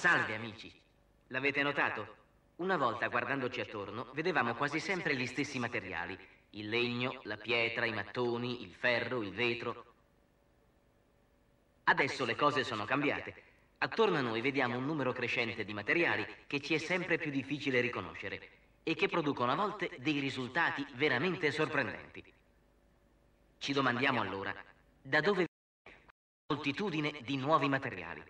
Salve amici. L'avete notato? Una volta guardandoci attorno vedevamo quasi sempre gli stessi materiali. Il legno, la pietra, i mattoni, il ferro, il vetro. Adesso le cose sono cambiate. Attorno a noi vediamo un numero crescente di materiali che ci è sempre più difficile riconoscere e che producono a volte dei risultati veramente sorprendenti. Ci domandiamo allora da dove viene moltitudine di nuovi materiali.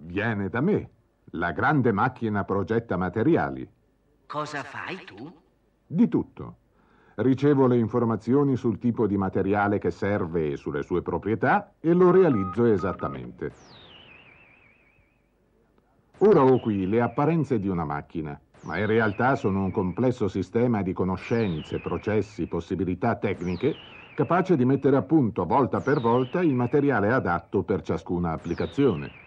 Viene da me. La grande macchina progetta materiali. Cosa fai tu? Di tutto. Ricevo le informazioni sul tipo di materiale che serve e sulle sue proprietà e lo realizzo esattamente. Ora ho qui le apparenze di una macchina, ma in realtà sono un complesso sistema di conoscenze, processi, possibilità tecniche capace di mettere a punto volta per volta il materiale adatto per ciascuna applicazione.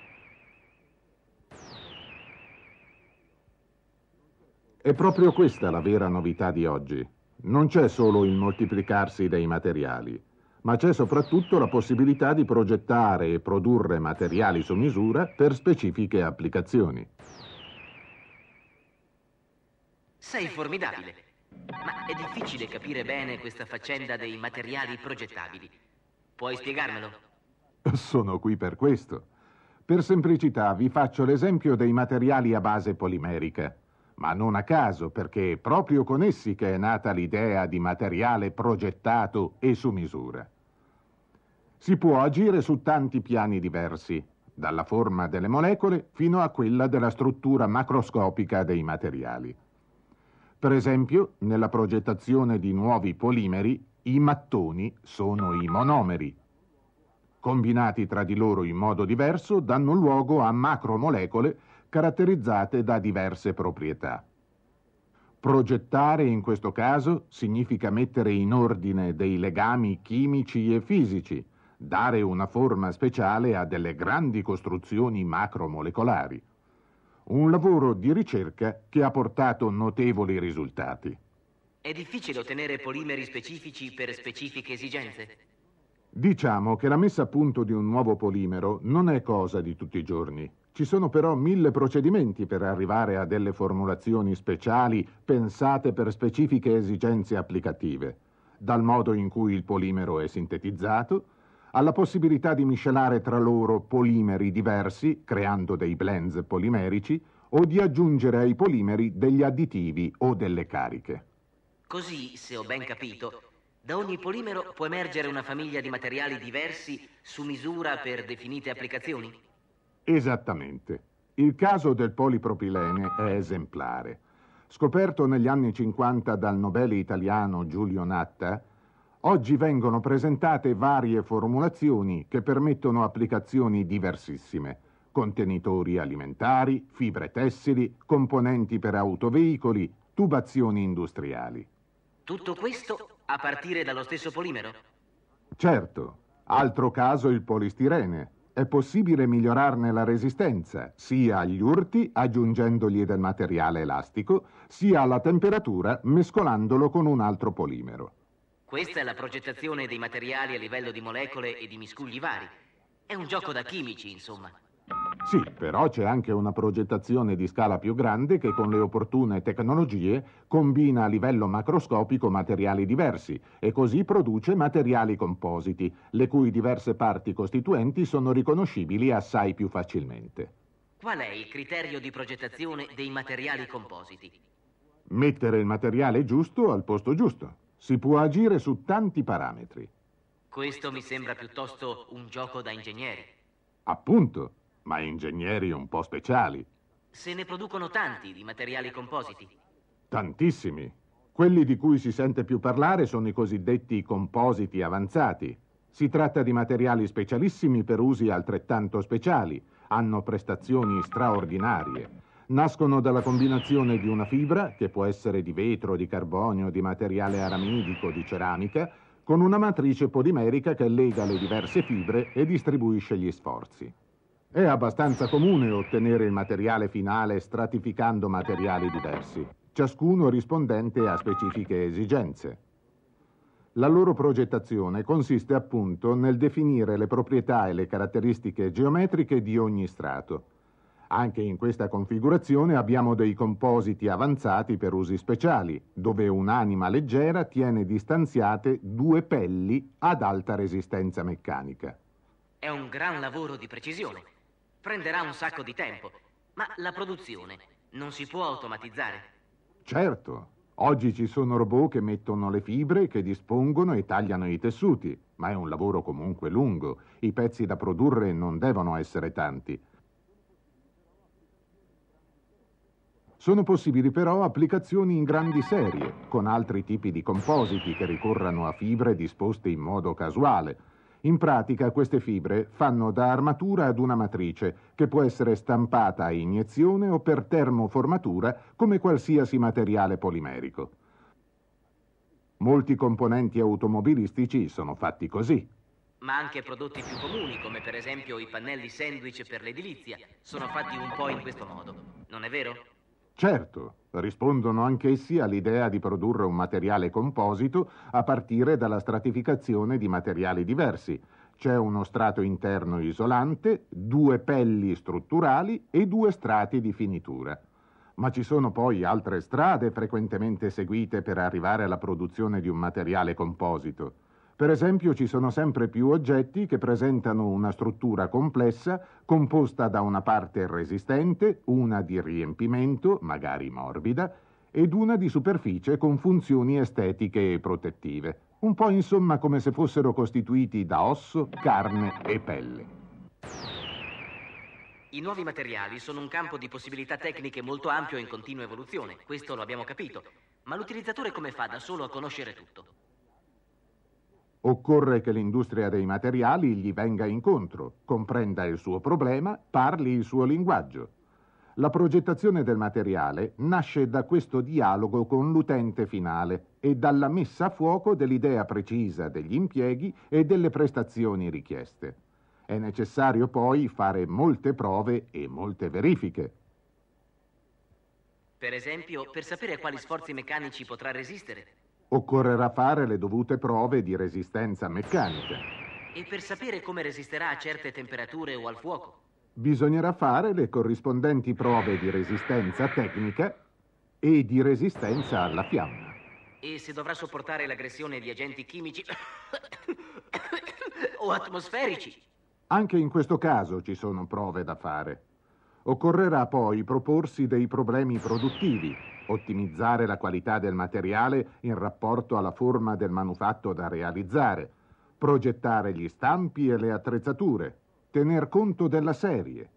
È proprio questa la vera novità di oggi. Non c'è solo il moltiplicarsi dei materiali, ma c'è soprattutto la possibilità di progettare e produrre materiali su misura per specifiche applicazioni. Sei formidabile, ma è difficile capire bene questa faccenda dei materiali progettabili. Puoi spiegarmelo? Sono qui per questo. Per semplicità vi faccio l'esempio dei materiali a base polimerica ma non a caso perché è proprio con essi che è nata l'idea di materiale progettato e su misura. Si può agire su tanti piani diversi, dalla forma delle molecole fino a quella della struttura macroscopica dei materiali. Per esempio, nella progettazione di nuovi polimeri, i mattoni sono i monomeri. Combinati tra di loro in modo diverso, danno luogo a macromolecole caratterizzate da diverse proprietà. Progettare in questo caso significa mettere in ordine dei legami chimici e fisici, dare una forma speciale a delle grandi costruzioni macromolecolari. Un lavoro di ricerca che ha portato notevoli risultati. È difficile ottenere polimeri specifici per specifiche esigenze? Diciamo che la messa a punto di un nuovo polimero non è cosa di tutti i giorni. Ci sono però mille procedimenti per arrivare a delle formulazioni speciali pensate per specifiche esigenze applicative, dal modo in cui il polimero è sintetizzato, alla possibilità di miscelare tra loro polimeri diversi, creando dei blends polimerici, o di aggiungere ai polimeri degli additivi o delle cariche. Così, se ho ben capito, da ogni polimero può emergere una famiglia di materiali diversi su misura per definite applicazioni? Esattamente. Il caso del polipropilene è esemplare. Scoperto negli anni 50 dal nobile italiano Giulio Natta, oggi vengono presentate varie formulazioni che permettono applicazioni diversissime. Contenitori alimentari, fibre tessili, componenti per autoveicoli, tubazioni industriali. Tutto questo a partire dallo stesso polimero? Certo. Altro caso il polistirene. È possibile migliorarne la resistenza sia agli urti aggiungendogli del materiale elastico, sia alla temperatura mescolandolo con un altro polimero. Questa è la progettazione dei materiali a livello di molecole e di miscugli vari. È un gioco da chimici, insomma. Sì, però c'è anche una progettazione di scala più grande che con le opportune tecnologie combina a livello macroscopico materiali diversi e così produce materiali compositi, le cui diverse parti costituenti sono riconoscibili assai più facilmente. Qual è il criterio di progettazione dei materiali compositi? Mettere il materiale giusto al posto giusto. Si può agire su tanti parametri. Questo mi sembra piuttosto un gioco da ingegneri. Appunto ma ingegneri un po' speciali. Se ne producono tanti di materiali compositi. Tantissimi. Quelli di cui si sente più parlare sono i cosiddetti compositi avanzati. Si tratta di materiali specialissimi per usi altrettanto speciali, hanno prestazioni straordinarie. Nascono dalla combinazione di una fibra, che può essere di vetro, di carbonio, di materiale aramidico, di ceramica, con una matrice polimerica che lega le diverse fibre e distribuisce gli sforzi. È abbastanza comune ottenere il materiale finale stratificando materiali diversi, ciascuno rispondente a specifiche esigenze. La loro progettazione consiste appunto nel definire le proprietà e le caratteristiche geometriche di ogni strato. Anche in questa configurazione abbiamo dei compositi avanzati per usi speciali, dove un'anima leggera tiene distanziate due pelli ad alta resistenza meccanica. È un gran lavoro di precisione Prenderà un sacco di tempo, ma la produzione non si può automatizzare. Certo, oggi ci sono robot che mettono le fibre, che dispongono e tagliano i tessuti, ma è un lavoro comunque lungo. I pezzi da produrre non devono essere tanti. Sono possibili però applicazioni in grandi serie, con altri tipi di compositi che ricorrano a fibre disposte in modo casuale in pratica queste fibre fanno da armatura ad una matrice che può essere stampata a iniezione o per termoformatura come qualsiasi materiale polimerico. Molti componenti automobilistici sono fatti così. Ma anche prodotti più comuni, come per esempio i pannelli sandwich per l'edilizia, sono fatti un po' in questo modo, non è vero? Certo, rispondono anch'essi all'idea di produrre un materiale composito a partire dalla stratificazione di materiali diversi. C'è uno strato interno isolante, due pelli strutturali e due strati di finitura. Ma ci sono poi altre strade frequentemente seguite per arrivare alla produzione di un materiale composito. Per esempio ci sono sempre più oggetti che presentano una struttura complessa composta da una parte resistente, una di riempimento, magari morbida, ed una di superficie con funzioni estetiche e protettive, un po' insomma come se fossero costituiti da osso, carne e pelle. I nuovi materiali sono un campo di possibilità tecniche molto ampio e in continua evoluzione, questo lo abbiamo capito, ma l'utilizzatore come fa da solo a conoscere tutto? Occorre che l'industria dei materiali gli venga incontro, comprenda il suo problema, parli il suo linguaggio. La progettazione del materiale nasce da questo dialogo con l'utente finale e dalla messa a fuoco dell'idea precisa degli impieghi e delle prestazioni richieste. È necessario poi fare molte prove e molte verifiche. Per esempio, per sapere a quali sforzi meccanici potrà resistere, Occorrerà fare le dovute prove di resistenza meccanica. E per sapere come resisterà a certe temperature o al fuoco? Bisognerà fare le corrispondenti prove di resistenza tecnica e di resistenza alla fiamma. E se dovrà sopportare l'aggressione di agenti chimici o atmosferici? Anche in questo caso ci sono prove da fare. Occorrerà poi proporsi dei problemi produttivi, ottimizzare la qualità del materiale in rapporto alla forma del manufatto da realizzare, progettare gli stampi e le attrezzature, tener conto della serie.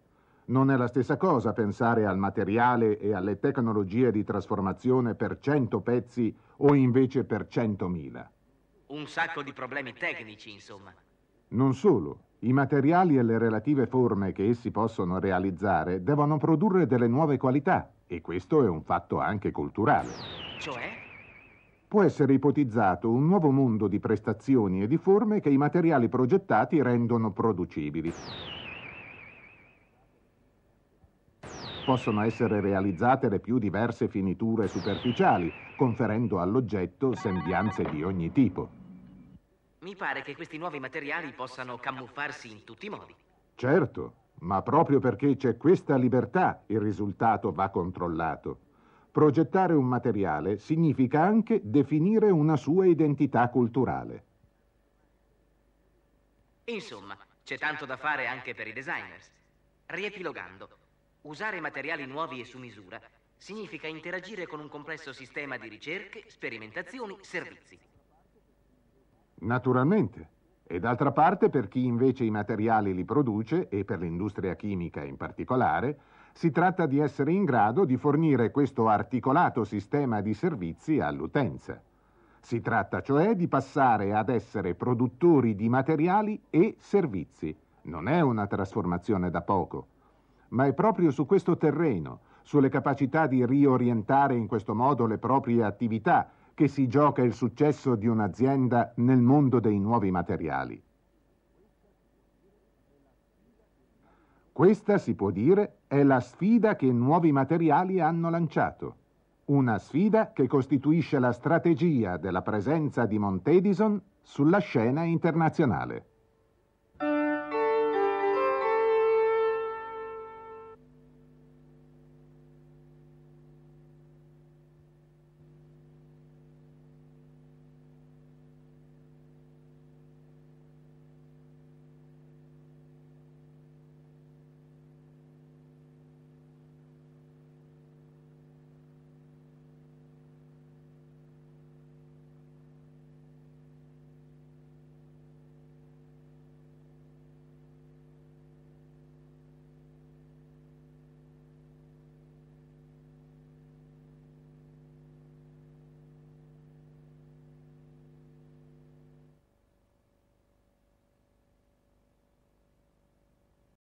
Non è la stessa cosa pensare al materiale e alle tecnologie di trasformazione per 100 pezzi o invece per 100.000. Un sacco di problemi tecnici, insomma. Non solo. I materiali e le relative forme che essi possono realizzare devono produrre delle nuove qualità e questo è un fatto anche culturale. Cioè? Può essere ipotizzato un nuovo mondo di prestazioni e di forme che i materiali progettati rendono producibili. Possono essere realizzate le più diverse finiture superficiali, conferendo all'oggetto sembianze di ogni tipo. Mi pare che questi nuovi materiali possano camuffarsi in tutti i modi. Certo, ma proprio perché c'è questa libertà il risultato va controllato. Progettare un materiale significa anche definire una sua identità culturale. Insomma, c'è tanto da fare anche per i designers. Riepilogando, usare materiali nuovi e su misura significa interagire con un complesso sistema di ricerche, sperimentazioni, servizi. Naturalmente. E d'altra parte per chi invece i materiali li produce, e per l'industria chimica in particolare, si tratta di essere in grado di fornire questo articolato sistema di servizi all'utenza. Si tratta cioè di passare ad essere produttori di materiali e servizi. Non è una trasformazione da poco, ma è proprio su questo terreno, sulle capacità di riorientare in questo modo le proprie attività, che si gioca il successo di un'azienda nel mondo dei nuovi materiali. Questa, si può dire, è la sfida che nuovi materiali hanno lanciato. Una sfida che costituisce la strategia della presenza di Montedison sulla scena internazionale.